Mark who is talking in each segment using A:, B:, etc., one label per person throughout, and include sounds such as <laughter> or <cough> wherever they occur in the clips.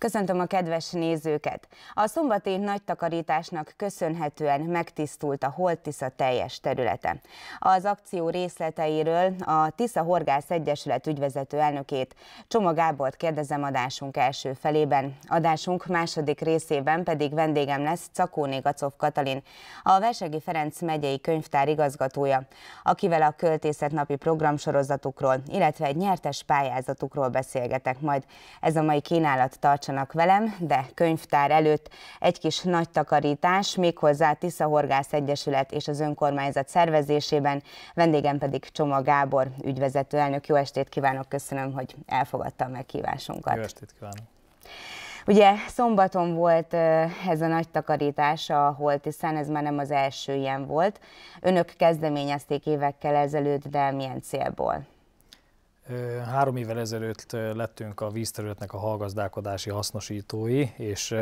A: Köszöntöm a kedves nézőket! A szombati nagy takarításnak köszönhetően megtisztult a Holtisza teljes területe. Az akció részleteiről a Tisza Horgász Egyesület ügyvezető elnökét Csoma Gábort kérdezem adásunk első felében. Adásunk második részében pedig vendégem lesz Cakóné Gacov Katalin, a Versegi Ferenc megyei könyvtár igazgatója, akivel a költészet napi programsorozatukról, illetve egy nyertes pályázatukról beszélgetek majd. Ez a mai kínálat tartsa tartsanak velem, de könyvtár előtt egy kis nagy takarítás, méghozzá Tisza Horgász Egyesület és az önkormányzat szervezésében, vendégem pedig Csoma Gábor, ügyvezető elnök. Jó estét kívánok, köszönöm, hogy elfogadta a meghívásunkat. Jó estét kívánok. Ugye szombaton volt ez a nagy takarítás a hiszen ez már nem az első ilyen volt. Önök kezdeményezték évekkel ezelőtt, de milyen célból?
B: Három évvel ezelőtt lettünk a vízterületnek a hallgazdálkodási hasznosítói, és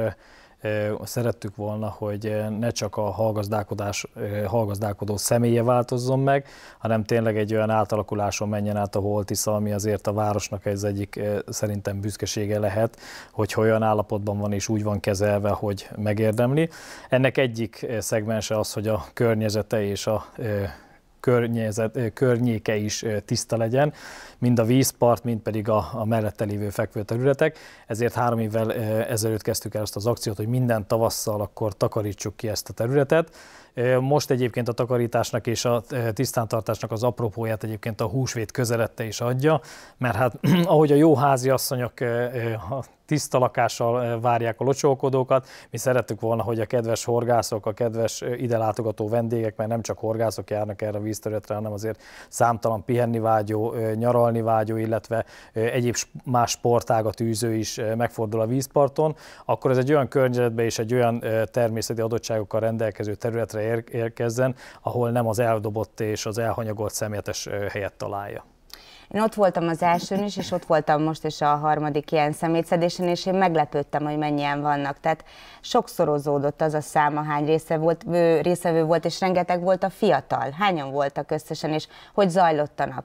B: szerettük volna, hogy ne csak a hallgazdálkodás, hallgazdálkodó személye változzon meg, hanem tényleg egy olyan átalakuláson menjen át a Holtisza, ami azért a városnak ez egyik szerintem büszkesége lehet, hogy olyan állapotban van és úgy van kezelve, hogy megérdemli. Ennek egyik szegmense az, hogy a környezete és a környezet, környéke is tiszta legyen, mind a vízpart, mind pedig a, a mellette lévő fekvő területek. Ezért három évvel ezelőtt kezdtük el azt az akciót, hogy minden tavasszal akkor takarítsuk ki ezt a területet. Most egyébként a takarításnak és a tisztántartásnak az apropóját egyébként a húsvét közelette is adja, mert hát <clears throat> ahogy a jó házi asszonyok a tiszta lakással várják a locsolkodókat. Mi szerettük volna, hogy a kedves horgászok, a kedves ide látogató vendégek, mert nem csak horgászok járnak erre a vízterületre, hanem azért számtalan pihenni vágyó, nyaralni vágyó, illetve egyéb más sportágat űző is megfordul a vízparton, akkor ez egy olyan környezetbe és egy olyan természeti adottságokkal rendelkező területre érkezzen, ahol nem az eldobott és az elhanyagolt szemétes helyet találja.
A: Én ott voltam az elsőn is, és ott voltam most is a harmadik ilyen szemétszedésen, és én meglepődtem, hogy mennyien vannak. Tehát sokszorozódott az a száma, hány része volt, részevő volt, és rengeteg volt a fiatal. Hányan voltak összesen, és hogy zajlott a nap?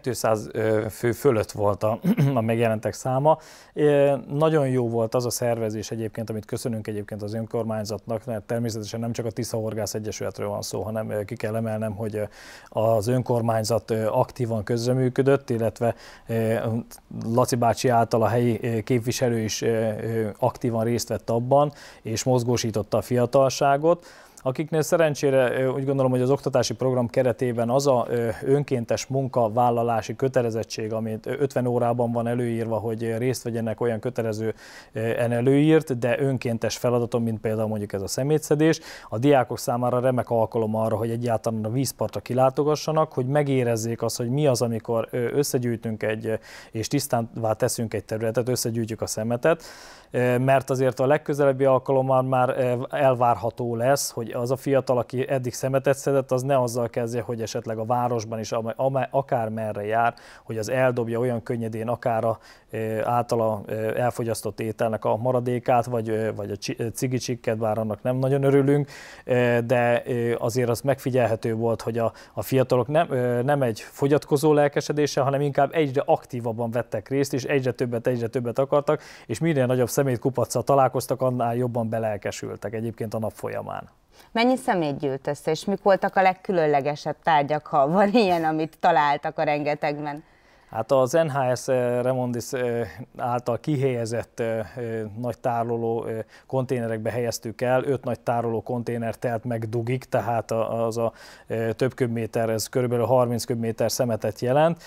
B: 200 fő fölött volt a, <clears throat> a megjelentek száma. Nagyon jó volt az a szervezés egyébként, amit köszönünk egyébként az önkormányzatnak, mert természetesen nem csak a Tisza Horgász Egyesületről van szó, hanem ki kell emelnem, hogy az önkormányzat aktívan közreműködött, illetve Laci bácsi által a helyi képviselő is aktívan részt vett abban, és mozgósította a fiatalságot akiknél szerencsére úgy gondolom, hogy az oktatási program keretében az a önkéntes munkavállalási kötelezettség, amit 50 órában van előírva, hogy részt vegyenek olyan kötelező előírt, de önkéntes feladaton, mint például mondjuk ez a szemétszedés, a diákok számára remek alkalom arra, hogy egyáltalán a vízpartra kilátogassanak, hogy megérezzék azt, hogy mi az, amikor összegyűjtünk egy, és tisztánvá teszünk egy területet, összegyűjtjük a szemetet, mert azért a legközelebbi alkalommal már elvárható lesz, hogy az a fiatal, aki eddig szemetet szedett, az ne azzal kezdje, hogy esetleg a városban is akár merre jár, hogy az eldobja olyan könnyedén akár a általa elfogyasztott ételnek a maradékát, vagy, vagy a cigicsikket, bár annak nem nagyon örülünk, de azért az megfigyelhető volt, hogy a, a fiatalok nem, nem egy fogyatkozó lelkesedése, hanem inkább egyre aktívabban vettek részt, és egyre többet, egyre többet akartak, és minél nagyobb kupacsal találkoztak, annál jobban belelkesültek egyébként a nap folyamán.
A: Mennyi szemét gyűlt össze, és mik voltak a legkülönlegesebb tárgyak, ha van ilyen, amit találtak a rengetegben?
B: Hát az NHS eh, Remondis eh, által kihelyezett eh, nagy tároló konténerekbe helyeztük el, öt nagy tároló konténer telt meg dugik, tehát az a több köbméter, ez körülbelül 30 köbméter szemetet jelent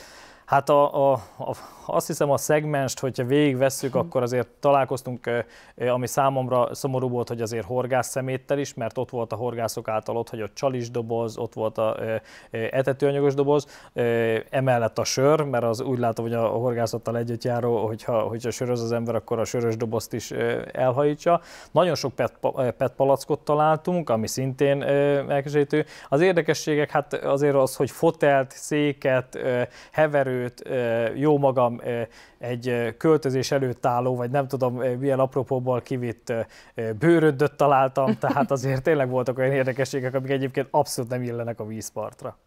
B: Hát a, a, a, azt hiszem a szegmenst, hogyha végigvesszük, hm. akkor azért találkoztunk, ami számomra szomorú volt, hogy azért horgász szeméttel is, mert ott volt a horgászok által ott a csalis doboz, ott volt a etetőanyagos doboz, emellett a sör, mert az úgy látom, hogy a horgászattal együtt járó, hogyha, hogyha söröz az ember, akkor a sörös dobozt is elhajítsa. Nagyon sok PET, PET palackot találtunk, ami szintén elkezdhető. Az érdekességek, hát azért az, hogy fotelt, széket, heverő, előtt, jó magam egy költözés előtt álló, vagy nem tudom milyen apropóból kivitt bőrödöt találtam, <laughs> tehát azért tényleg voltak olyan érdekességek, amik egyébként abszolút nem illenek a vízpartra.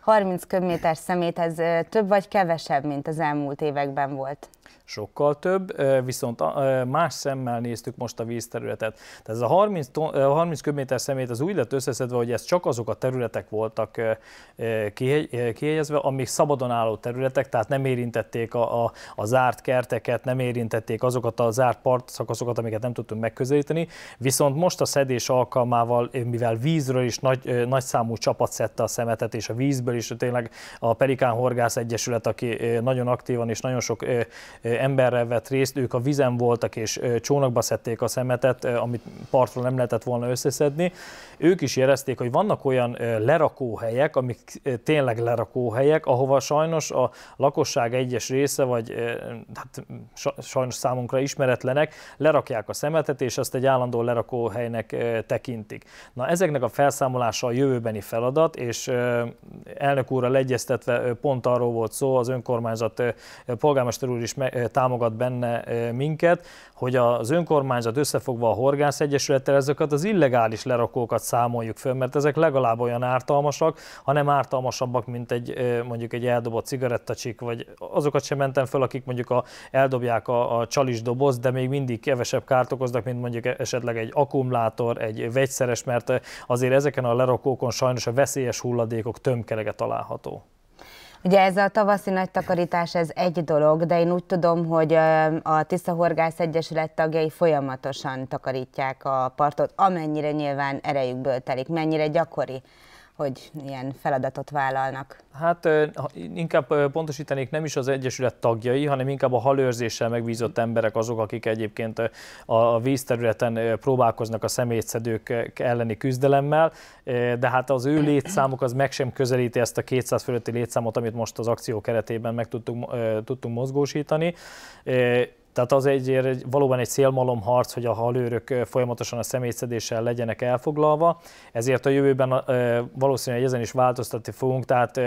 A: 30 köbméter szemét, ez több vagy kevesebb, mint az elmúlt
B: években volt? sokkal több, viszont más szemmel néztük most a vízterületet. Tehát ez a 30, ton, 30 köbméter szemét az úgy lett összeszedve, hogy ez csak azok a területek voltak kihelyezve, amik szabadon álló területek, tehát nem érintették a, a, a zárt kerteket, nem érintették azokat a zárt partszakaszokat, amiket nem tudtunk megközelíteni, viszont most a szedés alkalmával, mivel vízről is nagy, nagy számú csapat szedte a szemetet, és a vízből is tényleg a Perikán Horgász Egyesület, aki nagyon aktívan és nagyon sok emberrel vett részt, ők a vizen voltak és csónakba szedték a szemetet, amit partról nem lehetett volna összeszedni. Ők is jelezték, hogy vannak olyan lerakóhelyek, amik tényleg lerakóhelyek, ahova sajnos a lakosság egyes része, vagy hát sajnos számunkra ismeretlenek, lerakják a szemetet, és azt egy állandó lerakóhelynek tekintik. Na ezeknek a felszámolása a jövőbeni feladat, és elnök úrral egyeztetve pont arról volt szó, az önkormányzat polgármester úr is meg támogat benne minket, hogy az önkormányzat összefogva a Horgász Egyesülettel ezeket az illegális lerakókat számoljuk föl, mert ezek legalább olyan ártalmasak, hanem ártalmasabbak, mint egy mondjuk egy eldobott cigarettacsik, vagy azokat sem mentem föl, akik mondjuk a, eldobják a, a csalis doboz, de még mindig kevesebb kárt okoznak, mint mondjuk esetleg egy akkumulátor, egy vegyszeres, mert azért ezeken a lerakókon sajnos a veszélyes hulladékok tömkelege található.
A: Ugye ez a tavaszi nagy takarítás, ez egy dolog, de én úgy tudom, hogy a Tisza Horgász Egyesület tagjai folyamatosan takarítják a partot, amennyire nyilván erejükből telik, mennyire gyakori hogy ilyen feladatot vállalnak?
B: Hát inkább pontosítanék, nem is az Egyesület tagjai, hanem inkább a halőrzéssel megbízott emberek azok, akik egyébként a vízterületen próbálkoznak a szemétszedők elleni küzdelemmel, de hát az ő létszámuk az meg sem közelíti ezt a 200 fölötti létszámot, amit most az akció keretében meg tudtunk, tudtunk mozgósítani. Tehát az egy, valóban egy szélmalomharc, hogy a halőrök folyamatosan a személyszedéssel legyenek elfoglalva, ezért a jövőben valószínűleg ezen is változtatni fogunk, tehát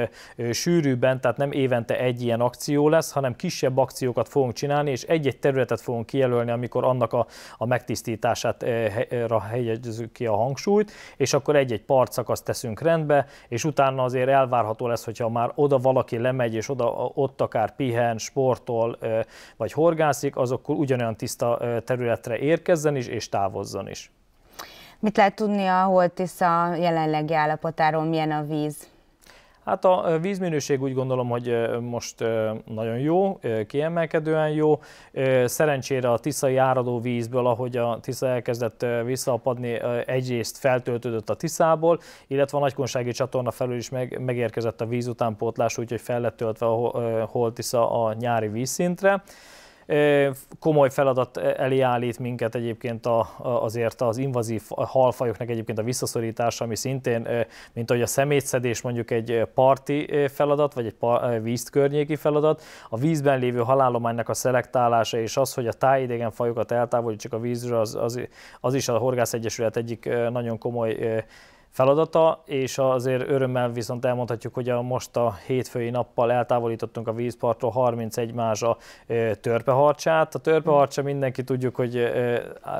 B: sűrűbben, tehát nem évente egy ilyen akció lesz, hanem kisebb akciókat fogunk csinálni, és egy-egy területet fogunk kijelölni, amikor annak a, a megtisztítására helyezzük ki a hangsúlyt, és akkor egy-egy partszakaszt teszünk rendbe, és utána azért elvárható lesz, hogyha már oda valaki lemegy, és oda ott akár pihen, sportol, vagy horgászik, azok ugyanolyan tiszta területre érkezzen is és távozzon is.
A: Mit lehet tudni a Holtisza jelenlegi állapotáról, milyen a
B: víz? Hát a vízminőség úgy gondolom, hogy most nagyon jó, kiemelkedően jó. Szerencsére a tiszai áradó vízből, ahogy a Tisza elkezdett visszapadni, egyrészt feltöltődött a Tiszából, illetve a nagykonsági csatorna felül is meg, megérkezett a vízutánpótlás, úgyhogy fel lett töltve a Holtisza a nyári vízszintre. Komoly feladat elé állít minket egyébként a, azért az invazív halfajoknak egyébként a visszaszorítása, ami szintén, mint ahogy a szemétszedés mondjuk egy parti feladat, vagy egy par, feladat, a vízben lévő halálománynak a szelektálása és az, hogy a tájidegen fajokat eltávolítsuk a vízről, az, az, az is a Horgász Egyesület egyik nagyon komoly feladata, és azért örömmel viszont elmondhatjuk, hogy a most a hétfői nappal eltávolítottunk a vízpartról 31 a törpeharcsát. A törpeharcsa mindenki tudjuk, hogy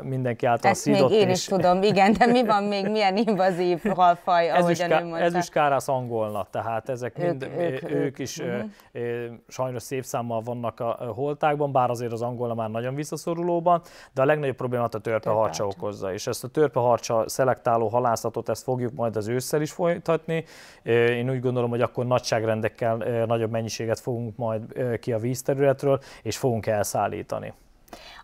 B: mindenki által Ezt szidott. még én is, is tudom,
A: igen, de mi van még, milyen invazív <laughs> halfaj, ahogy is ká,
B: kárász angolna, tehát ezek ők, mind, ők, ők, ők is uh-huh. sajnos szép számmal vannak a holtákban, bár azért az angolna már nagyon visszaszorulóban, de a legnagyobb problémát a törpeharcsa törpe okozza, és ezt a törpeharcsa szelektáló halászatot, ezt fog fogjuk majd az ősszel is folytatni. Én úgy gondolom, hogy akkor nagyságrendekkel nagyobb mennyiséget fogunk majd ki a vízterületről, és fogunk elszállítani.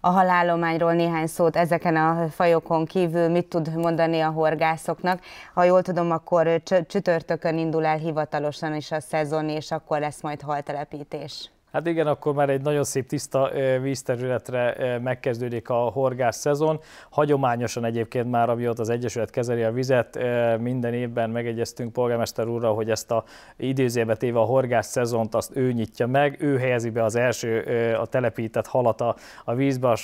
A: A halállományról néhány szót ezeken a fajokon kívül mit tud mondani a horgászoknak? Ha jól tudom, akkor csütörtökön indul el hivatalosan is a szezon, és akkor lesz majd haltelepítés.
B: Hát igen, akkor már egy nagyon szép tiszta vízterületre megkezdődik a horgás szezon. Hagyományosan egyébként már, amióta az Egyesület kezeli a vizet, minden évben megegyeztünk polgármester úrral, hogy ezt a időzébe téve a horgás szezont azt ő nyitja meg, ő helyezi be az első a telepített halat a, a vízbe a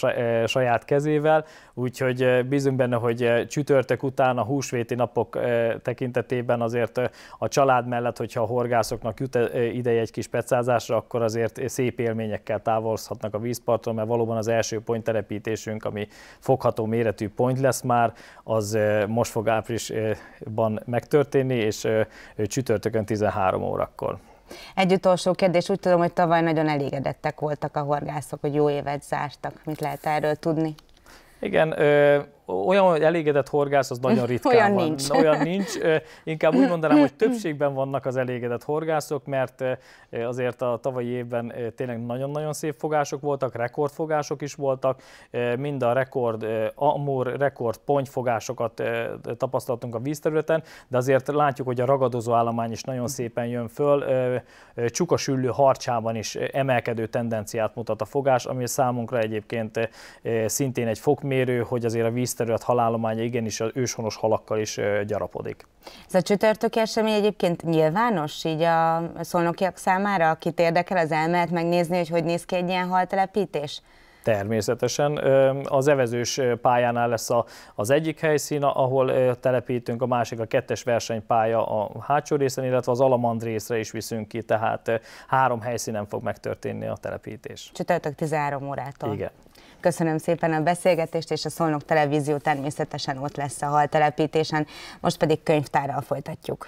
B: saját kezével, úgyhogy bízunk benne, hogy csütörtök után a húsvéti napok tekintetében azért a család mellett, hogyha a horgászoknak jut ideje egy kis pecázásra, akkor azért szép élményekkel távozhatnak a vízparton, mert valóban az első pont telepítésünk, ami fogható méretű pont lesz már, az most fog áprilisban megtörténni, és csütörtökön 13 órakor.
A: Egy utolsó kérdés, úgy tudom, hogy tavaly nagyon elégedettek voltak a horgászok, hogy jó évet zártak. Mit lehet erről tudni?
B: Igen, olyan elégedett horgász az nagyon <laughs> ritkán olyan van. Nincs. Olyan nincs. Inkább úgy mondanám, hogy többségben vannak az elégedett horgászok, mert azért a tavalyi évben tényleg nagyon-nagyon szép fogások voltak, rekordfogások is voltak, mind a rekord amur, rekord pontyfogásokat tapasztaltunk a vízterületen, de azért látjuk, hogy a ragadozó állomány is nagyon szépen jön föl. Csukasüllő harcsában is emelkedő tendenciát mutat a fogás, ami számunkra egyébként szintén egy fokmérő, hogy azért a víz terület halálománya igenis az őshonos halakkal is gyarapodik.
A: Ez a csütörtöki esemény egyébként nyilvános így a szolnokiak számára, akit érdekel, az elmehet megnézni, hogy hogy néz ki egy ilyen haltelepítés?
B: Természetesen. Az evezős pályánál lesz a, az egyik helyszín, ahol telepítünk, a másik a kettes versenypálya a hátsó részen, illetve az Alamand részre is viszünk ki, tehát három helyszínen fog megtörténni a telepítés.
A: Csütörtök 13 órától. Igen. Köszönöm szépen a beszélgetést, és a Szolnok Televízió természetesen ott lesz a telepítésen. most pedig könyvtárral folytatjuk.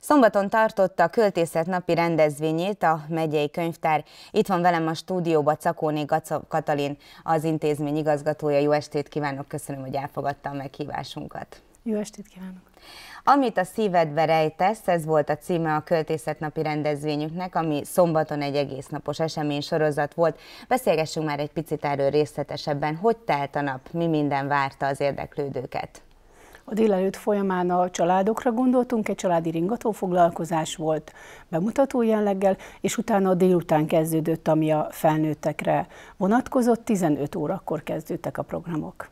A: Szombaton tartotta a költészet napi rendezvényét a megyei könyvtár. Itt van velem a stúdióba Cakóné Gaca Katalin, az intézmény igazgatója. Jó estét kívánok, köszönöm, hogy elfogadta a meghívásunkat. Jó estét kívánok! Amit a szívedbe rejtesz, ez volt a címe a költészetnapi rendezvényünknek, ami szombaton egy egész napos esemény sorozat volt. Beszélgessünk már egy picit erről részletesebben. Hogy telt a nap? Mi minden várta az érdeklődőket?
C: A délelőtt folyamán a családokra gondoltunk, egy családi ringató foglalkozás volt bemutató jelleggel, és utána a délután kezdődött, ami a felnőttekre vonatkozott, 15 órakor kezdődtek a programok.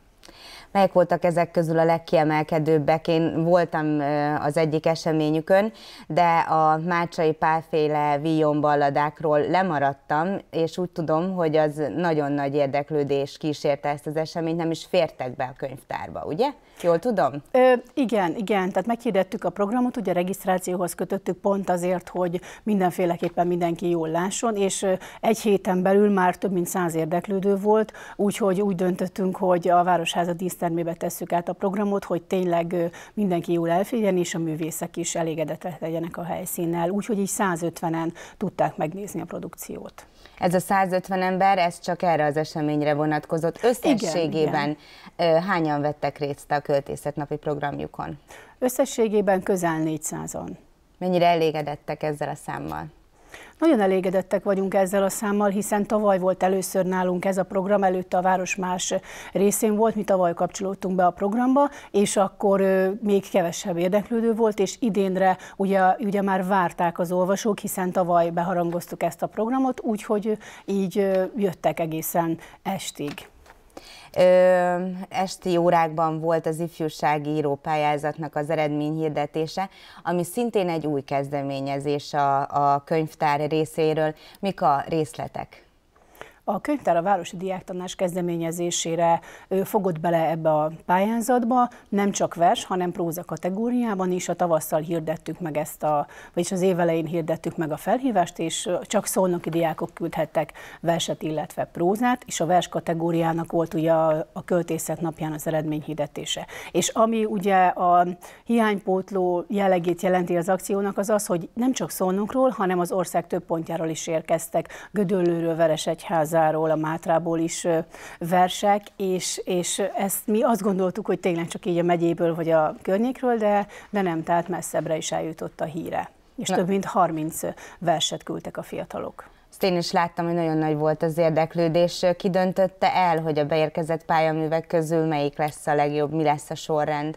A: Melyek voltak ezek közül a legkiemelkedőbbek? Én voltam az egyik eseményükön, de a Mácsai Pálféle Vion balladákról lemaradtam, és úgy tudom, hogy az nagyon nagy érdeklődés kísérte ezt az eseményt, nem is fértek be a könyvtárba, ugye? Jól tudom? Ö, igen, igen. Tehát meghirdettük a
C: programot, ugye a regisztrációhoz kötöttük pont azért, hogy mindenféleképpen mindenki jól lásson, és egy héten belül már több mint száz érdeklődő volt, úgyhogy úgy döntöttünk, hogy a Városház a dísztermébe tesszük át a programot, hogy tényleg mindenki jól elférjen és a művészek is elégedetek legyenek a helyszínnel. Úgyhogy így 150-en tudták megnézni a produkciót.
A: Ez a 150 ember, ez csak erre az eseményre vonatkozott. Összességében igen, igen. hányan vettek részt a költészetnapi programjukon? Összességében közel 400-an. Mennyire elégedettek ezzel a számmal? Nagyon elégedettek vagyunk
C: ezzel a számmal, hiszen tavaly volt először nálunk ez a program, előtte a város más részén volt, mi tavaly kapcsolódtunk be a programba, és akkor még kevesebb érdeklődő volt, és idénre ugye, ugye már várták az olvasók, hiszen tavaly beharangoztuk ezt a programot,
A: úgyhogy így jöttek egészen estig. Ö, esti órákban volt az ifjúsági írópályázatnak az eredményhirdetése, ami szintén egy új kezdeményezés a, a könyvtár részéről. Mik a részletek?
C: A könyvtár a Városi Diáktanás kezdeményezésére fogott bele ebbe a pályázatba, nem csak vers, hanem próza kategóriában is. A tavasszal hirdettük meg ezt a, vagyis az évelején hirdettük meg a felhívást, és csak szolnoki diákok küldhettek verset, illetve prózát, és a vers kategóriának volt ugye a, költészet napján az eredményhirdetése. És ami ugye a hiánypótló jellegét jelenti az akciónak, az az, hogy nem csak Szolnokról, hanem az ország több pontjáról is érkeztek, Gödöllőről, Veresegyházáról, Budáról, a Mátrából is versek, és, és ezt mi azt gondoltuk, hogy tényleg csak így a megyéből vagy a környékről, de, de nem, tehát messzebbre is eljutott a híre. És Na. több mint 30 verset küldtek a fiatalok.
A: Ezt én is láttam, hogy nagyon nagy volt az érdeklődés. Ki döntötte el, hogy a beérkezett pályaművek közül melyik lesz a legjobb, mi lesz a sorrend?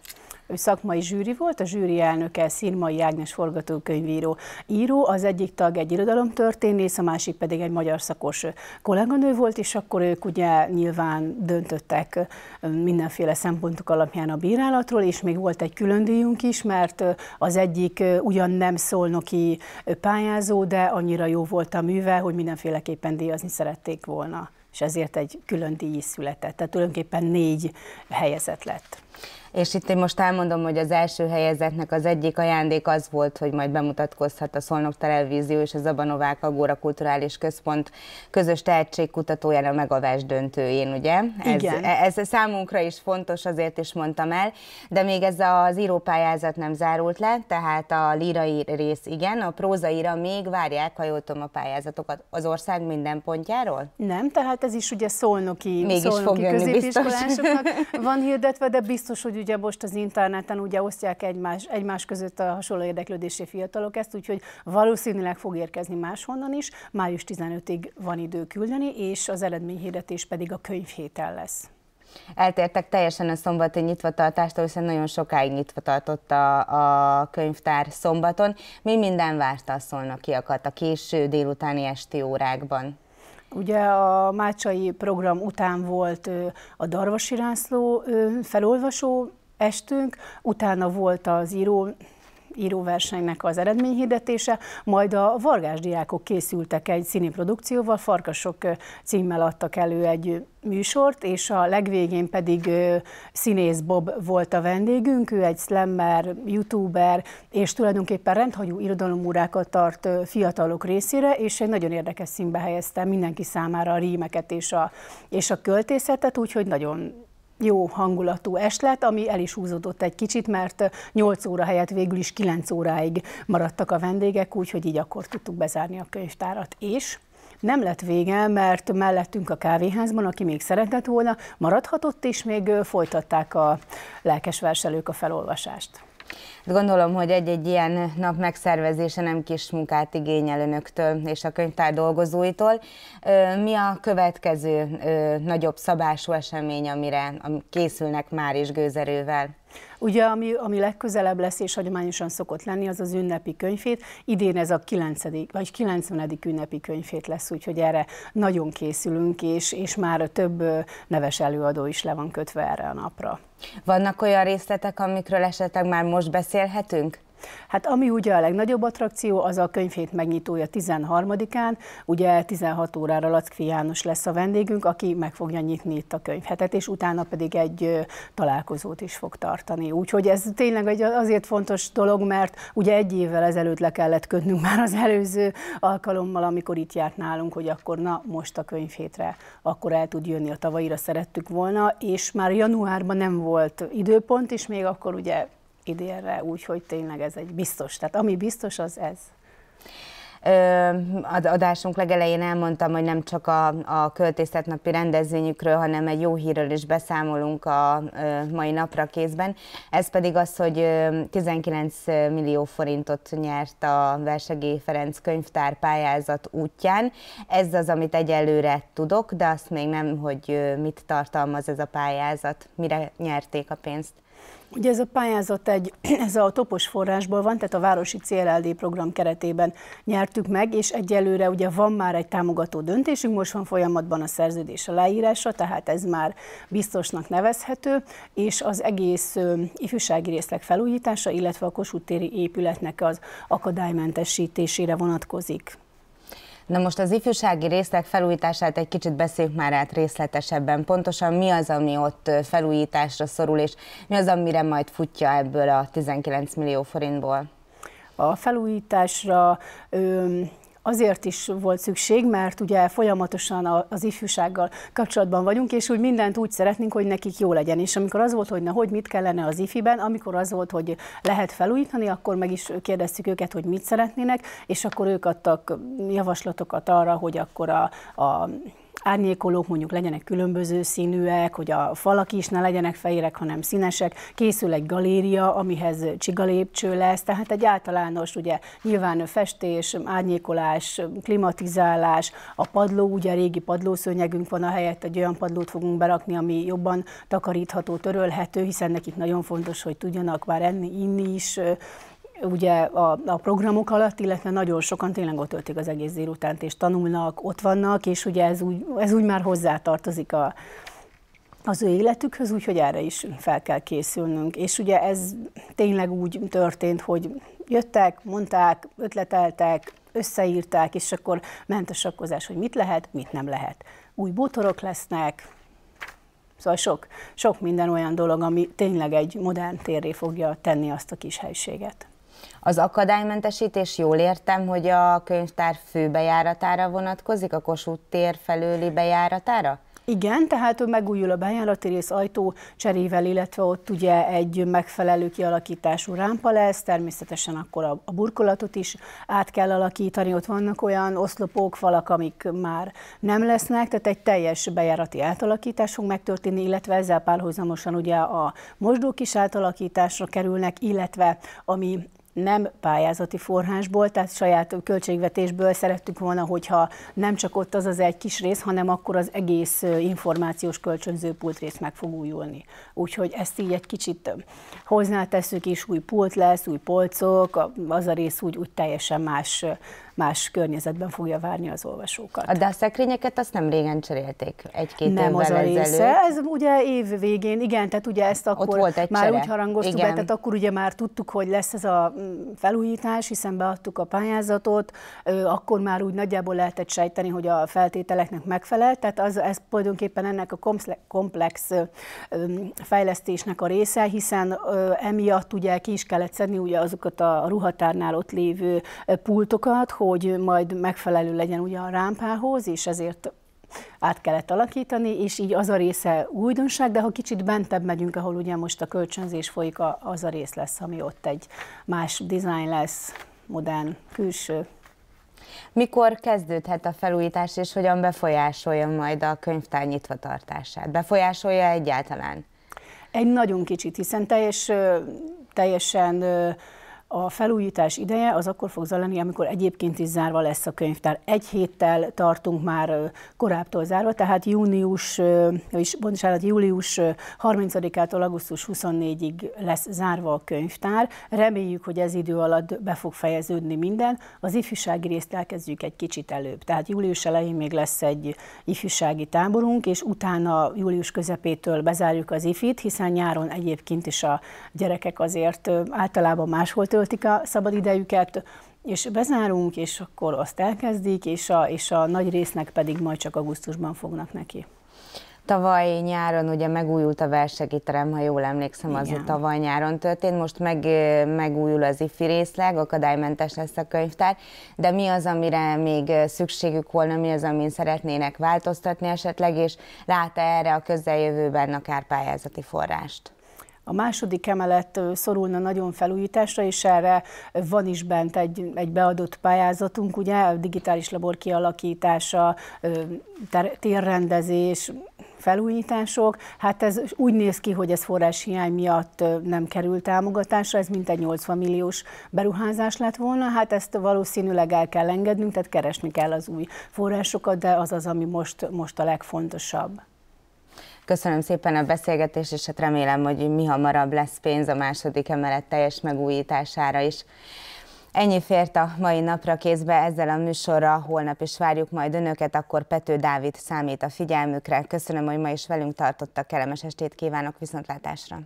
A: ő szakmai zsűri volt, a zsűri elnöke
C: Szirmai Ágnes forgatókönyvíró író, az egyik tag egy irodalomtörténész, a másik pedig egy magyar szakos kolléganő volt, és akkor ők ugye nyilván döntöttek mindenféle szempontok alapján a bírálatról, és még volt egy külön díjunk is, mert az egyik ugyan nem szolnoki pályázó, de annyira jó volt a műve, hogy mindenféleképpen díjazni szerették volna és ezért egy külön díj is született. Tehát tulajdonképpen négy
A: helyezett lett. És itt én most elmondom, hogy az első helyezetnek az egyik ajándék az volt, hogy majd bemutatkozhat a Szolnok Televízió és a Zabanovák Agóra Kulturális Központ közös tehetségkutatóján a Megavás döntőjén, ugye? Igen. Ez, ez számunkra is fontos, azért is mondtam el, de még ez az írópályázat nem zárult le, tehát a lírai rész igen, a prózaira még várják, ha jól a pályázatokat az ország minden pontjáról? Nem, tehát ez is ugye szolnoki, Mégis szolnoki fog jönni, középiskolásoknak
C: biztos. van hirdetve, de biztos, hogy ugye most az interneten ugye osztják egymás, egymás között a hasonló érdeklődési fiatalok ezt, úgyhogy valószínűleg fog érkezni máshonnan is. Május 15-ig van idő küldeni, és az eredményhirdetés pedig a könyvhétel lesz.
A: Eltértek teljesen a szombati nyitvatartástól, hiszen nagyon sokáig nyitva tartott a, a könyvtár szombaton. Mi minden várta a szolnokiakat a késő délutáni esti órákban? Ugye a Mácsai program után volt a Darvasi
C: Rászló felolvasó estünk, utána volt az író íróversenynek az eredményhirdetése, majd a Vargás diákok készültek egy produkcióval, Farkasok címmel adtak elő egy műsort, és a legvégén pedig színész Bob volt a vendégünk, ő egy slammer, youtuber, és tulajdonképpen rendhagyó irodalomórákat tart fiatalok részére, és egy nagyon érdekes színbe helyezte mindenki számára a rímeket és a, és a költészetet, úgyhogy nagyon jó hangulatú est lett, ami el is húzódott egy kicsit, mert 8 óra helyett végül is 9 óráig maradtak a vendégek, úgyhogy így akkor tudtuk bezárni a könyvtárat. És nem lett vége, mert mellettünk a kávéházban, aki még szeretett volna, maradhatott, és
A: még folytatták a lelkes verselők a felolvasást. Hát gondolom, hogy egy-egy ilyen nap megszervezése nem kis munkát igényel önöktől és a könyvtár dolgozóitól. Mi a következő nagyobb szabású esemény, amire készülnek már is gőzerővel? Ugye, ami, ami legközelebb lesz és hagyományosan szokott
C: lenni, az az ünnepi könyvét. Idén ez a 9. vagy 90. ünnepi könyvét lesz, úgyhogy erre nagyon készülünk, és, és már több neves előadó is le van kötve erre a napra. Vannak olyan részletek, amikről esetleg már most beszélhetünk? Hát ami ugye a legnagyobb attrakció, az a könyvhét megnyitója 13-án, ugye 16 órára Lackfi János lesz a vendégünk, aki meg fogja nyitni itt a könyvhetet, és utána pedig egy találkozót is fog tartani. Úgyhogy ez tényleg egy azért fontos dolog, mert ugye egy évvel ezelőtt le kellett kötnünk már az előző alkalommal, amikor itt járt nálunk, hogy akkor na most a könyvhétre, akkor el tud jönni a tavalyira szerettük volna, és már januárban nem volt időpont, és még akkor ugye idénre, úgyhogy tényleg ez egy
A: biztos. Tehát ami biztos, az ez. ad, adásunk legelején elmondtam, hogy nem csak a, a költészetnapi rendezvényükről, hanem egy jó hírről is beszámolunk a mai napra kézben. Ez pedig az, hogy 19 millió forintot nyert a Versegé Ferenc könyvtár pályázat útján. Ez az, amit egyelőre tudok, de azt még nem, hogy mit tartalmaz ez a pályázat, mire nyerték a pénzt. Ugye ez a pályázat egy, <clears throat> ez a topos forrásból
C: van, tehát a Városi CLLD program keretében nyertük meg, és egyelőre ugye van már egy támogató döntésünk, most van folyamatban a szerződés aláírása, tehát ez már biztosnak nevezhető, és az egész ifjúsági részleg felújítása, illetve a Kossuth téri épületnek az
A: akadálymentesítésére vonatkozik. Na most az ifjúsági részleg felújítását egy kicsit beszéljük már át részletesebben. Pontosan mi az, ami ott felújításra szorul, és mi az, amire majd futja ebből a 19 millió forintból? A felújításra azért is volt szükség, mert
C: ugye folyamatosan az ifjúsággal kapcsolatban vagyunk, és úgy mindent úgy szeretnénk, hogy nekik jó legyen. És amikor az volt, hogy na, hogy mit kellene az ifiben, amikor az volt, hogy lehet felújítani, akkor meg is kérdeztük őket, hogy mit szeretnének, és akkor ők adtak javaslatokat arra, hogy akkor a, a árnyékolók mondjuk legyenek különböző színűek, hogy a falak is ne legyenek fehérek, hanem színesek, készül egy galéria, amihez csigalépcső lesz, tehát egy általános ugye nyilván festés, árnyékolás, klimatizálás, a padló, ugye régi padlószőnyegünk van a helyett, egy olyan padlót fogunk berakni, ami jobban takarítható, törölhető, hiszen nekik nagyon fontos, hogy tudjanak már enni, inni is, ugye a, a programok alatt, illetve nagyon sokan tényleg ott töltik az egész délutánt, és tanulnak, ott vannak, és ugye ez úgy, ez úgy már hozzátartozik a, az ő életükhöz, úgyhogy erre is fel kell készülnünk. És ugye ez tényleg úgy történt, hogy jöttek, mondták, ötleteltek, összeírták, és akkor ment a sakkozás, hogy mit lehet, mit nem lehet. Új bútorok lesznek, Szóval sok, sok
A: minden olyan dolog, ami tényleg egy modern térré fogja tenni azt a kis helységet. Az akadálymentesítés jól értem, hogy a könyvtár főbejáratára vonatkozik, a Kossuth tér felőli bejáratára? Igen, tehát megújul a bejárati rész ajtó
C: cserével, illetve ott ugye egy megfelelő kialakítású rámpa lesz, természetesen akkor a, burkolatot is át kell alakítani, ott vannak olyan oszlopok, falak, amik már nem lesznek, tehát egy teljes bejárati átalakítás fog megtörténni, illetve ezzel párhuzamosan ugye a mosdók is átalakításra kerülnek, illetve ami nem pályázati forrásból, tehát saját költségvetésből szerettük volna, hogyha nem csak ott az az egy kis rész, hanem akkor az egész információs pult rész meg fog újulni. Úgyhogy ezt így egy kicsit tesszük és új pult lesz, új polcok, az a rész úgy, úgy teljesen más más környezetben fogja várni az olvasókat.
A: De a szekrényeket azt nem régen cserélték, egy-két Nem az a része, ez
C: ugye év végén, igen, tehát ugye ezt akkor Ott volt egy már csere. úgy harangoztuk igen. be, tehát akkor ugye már tudtuk, hogy lesz ez a mm, felújítás, hiszen beadtuk a pályázatot, akkor már úgy nagyjából lehetett sejteni, hogy a feltételeknek megfelel, tehát az, ez tulajdonképpen ennek a komplex fejlesztésnek a része, hiszen emiatt ugye ki is kellett szedni ugye azokat a ruhatárnál ott lévő pultokat, hogy hogy majd megfelelő legyen ugye a rámpához, és ezért át kellett alakítani, és így az a része újdonság, de ha kicsit bentebb megyünk, ahol ugye most a kölcsönzés folyik, az a rész lesz, ami ott egy más design
A: lesz, modern, külső. Mikor kezdődhet a felújítás, és hogyan befolyásolja majd a könyvtár nyitvatartását? Befolyásolja egyáltalán? Egy nagyon kicsit, hiszen teljes, teljesen a
C: felújítás ideje az akkor fog zajlani, amikor egyébként is zárva lesz a könyvtár. Egy héttel tartunk már korábbtól zárva, tehát június, és bocsánat, július 30-ától augusztus 24-ig lesz zárva a könyvtár. Reméljük, hogy ez idő alatt be fog fejeződni minden. Az ifjúsági részt elkezdjük egy kicsit előbb. Tehát július elején még lesz egy ifjúsági táborunk, és utána július közepétől bezárjuk az ifit, hiszen nyáron egyébként is a gyerekek azért általában máshol tört, töltik a szabad idejüket, és bezárunk, és akkor azt elkezdik, és a, és a nagy résznek pedig majd csak augusztusban fognak neki.
A: Tavaly nyáron ugye megújult a versegiterem, ha jól emlékszem, az Igen. tavaly nyáron történt, most meg, megújul az ifi részleg, akadálymentes lesz a könyvtár, de mi az, amire még szükségük volna, mi az, amin szeretnének változtatni esetleg, és lát -e erre a közeljövőben akár pályázati forrást?
C: A második emelet szorulna nagyon felújításra, és erre van is bent egy, egy beadott pályázatunk, ugye, a digitális labor kialakítása, térrendezés, felújítások. Hát ez úgy néz ki, hogy ez forráshiány miatt nem került támogatásra, ez mint egy 80 milliós beruházás lett volna, hát ezt valószínűleg el kell engednünk, tehát keresni kell az új forrásokat, de az az, ami most, most a legfontosabb.
A: Köszönöm szépen a beszélgetést, és hát remélem, hogy mi hamarabb lesz pénz a második emelet teljes megújítására is. Ennyi fért a mai napra kézbe, ezzel a műsorra holnap is várjuk majd önöket, akkor Pető Dávid számít a figyelmükre. Köszönöm, hogy ma is velünk tartottak, kellemes estét kívánok, viszontlátásra!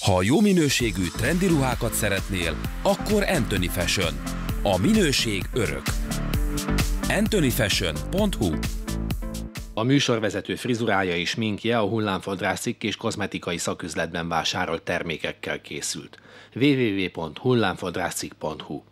B: Ha jó minőségű, trendi ruhákat szeretnél, akkor Anthony Fashion. A minőség örök. anthonyfashion.hu a műsorvezető frizurája és minkje a hullámfodrászik és kozmetikai szaküzletben vásárolt termékekkel készült. www.hullámfodrászik.hu